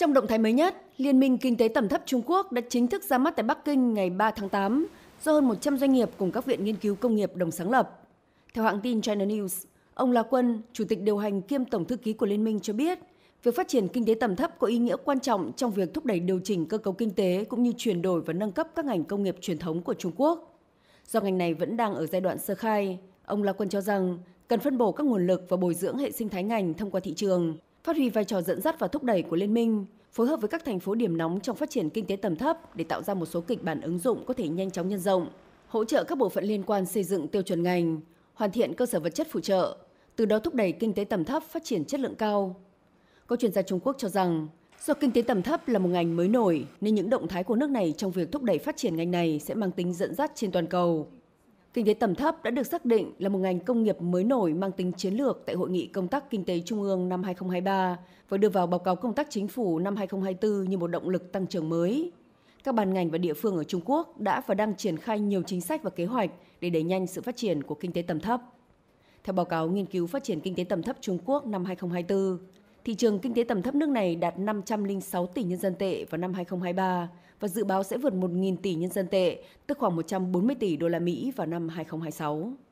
Trong động thái mới nhất, Liên minh Kinh tế tầm thấp Trung Quốc đã chính thức ra mắt tại Bắc Kinh ngày 3 tháng 8 do hơn 100 doanh nghiệp cùng các viện nghiên cứu công nghiệp đồng sáng lập. Theo hãng tin China News, ông La Quân, Chủ tịch điều hành kiêm Tổng thư ký của Liên minh cho biết, việc phát triển kinh tế tầm thấp có ý nghĩa quan trọng trong việc thúc đẩy điều chỉnh cơ cấu kinh tế cũng như chuyển đổi và nâng cấp các ngành công nghiệp truyền thống của Trung Quốc. Do ngành này vẫn đang ở giai đoạn sơ khai, ông La Quân cho rằng cần phân bổ các nguồn lực và bồi dưỡng hệ sinh thái ngành thông qua thị trường, phát huy vai trò dẫn dắt và thúc đẩy của liên minh, phối hợp với các thành phố điểm nóng trong phát triển kinh tế tầm thấp để tạo ra một số kịch bản ứng dụng có thể nhanh chóng nhân rộng, hỗ trợ các bộ phận liên quan xây dựng tiêu chuẩn ngành, hoàn thiện cơ sở vật chất phụ trợ, từ đó thúc đẩy kinh tế tầm thấp phát triển chất lượng cao. Các chuyên gia Trung Quốc cho rằng, do kinh tế tầm thấp là một ngành mới nổi nên những động thái của nước này trong việc thúc đẩy phát triển ngành này sẽ mang tính dẫn dắt trên toàn cầu. Kinh tế tầm thấp đã được xác định là một ngành công nghiệp mới nổi mang tính chiến lược tại Hội nghị Công tác Kinh tế Trung ương năm 2023 và đưa vào báo cáo công tác chính phủ năm 2024 như một động lực tăng trưởng mới. Các ban ngành và địa phương ở Trung Quốc đã và đang triển khai nhiều chính sách và kế hoạch để đẩy nhanh sự phát triển của kinh tế tầm thấp. Theo báo cáo nghiên cứu phát triển kinh tế tầm thấp Trung Quốc năm 2024, thị trường kinh tế tầm thấp nước này đạt 506 tỷ nhân dân tệ vào năm 2023 và dự báo sẽ vượt 1.000 tỷ nhân dân tệ, tức khoảng 140 tỷ đô la Mỹ vào năm 2026.